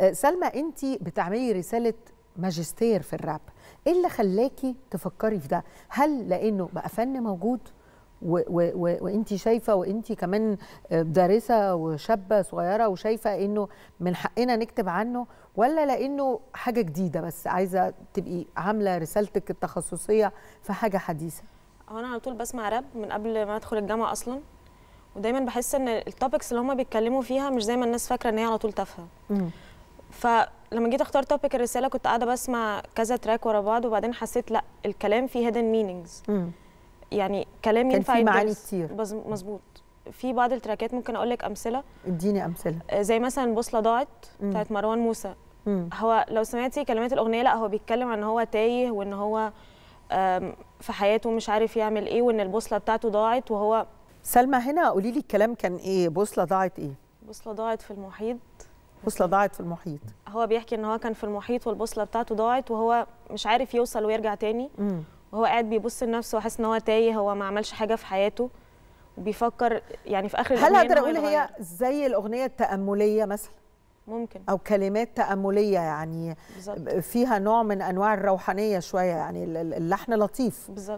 آه، سلمى انت بتعملي رساله ماجستير في الراب ايه اللي خلاكي تفكري في ده هل لانه بقى فن موجود وانت شايفه وانت كمان آه، دارسه وشابه صغيره وشايفه انه من حقنا نكتب عنه ولا لانه حاجه جديده بس عايزه تبقي عامله رسالتك التخصصيه في حاجه حديثه انا على طول بسمع راب من قبل ما ادخل الجامعه اصلا ودايما بحس ان التوبكس اللي هم بيتكلموا فيها مش زي ما الناس فاكره ان هي على طول تافهه فلما جيت اختار توبيك الرساله كنت قاعده بسمع كذا تراك ورا بعض وبعدين حسيت لا الكلام فيه هيدن مينينجز يعني كلام كان في معاني كتير مظبوط في بعض التراكات ممكن اقول لك امثله اديني امثله آه، زي مثلا بوصله ضاعت بتاعت مروان موسى هو لو سمعتي كلمات الاغنيه لا هو بيتكلم عن ان هو تايه وان هو في حياته مش عارف يعمل ايه وان البوصله بتاعته ضاعت وهو سلمى هنا قولي لي الكلام كان ايه بوصله ضاعت ايه بوصله ضاعت في المحيط البوصله ضاعت في المحيط هو بيحكي ان هو كان في المحيط والبوصله بتاعته ضاعت وهو مش عارف يوصل ويرجع تاني مم. وهو قاعد بيبص لنفسه وحاسس ان هو تايه هو ما عملش حاجه في حياته وبيفكر يعني في اخر هل اقدر اقول هي زي الاغنيه التامليه مثلا ممكن او كلمات تامليه يعني بالزبط. فيها نوع من انواع الروحانيه شويه يعني اللحن لطيف بالظبط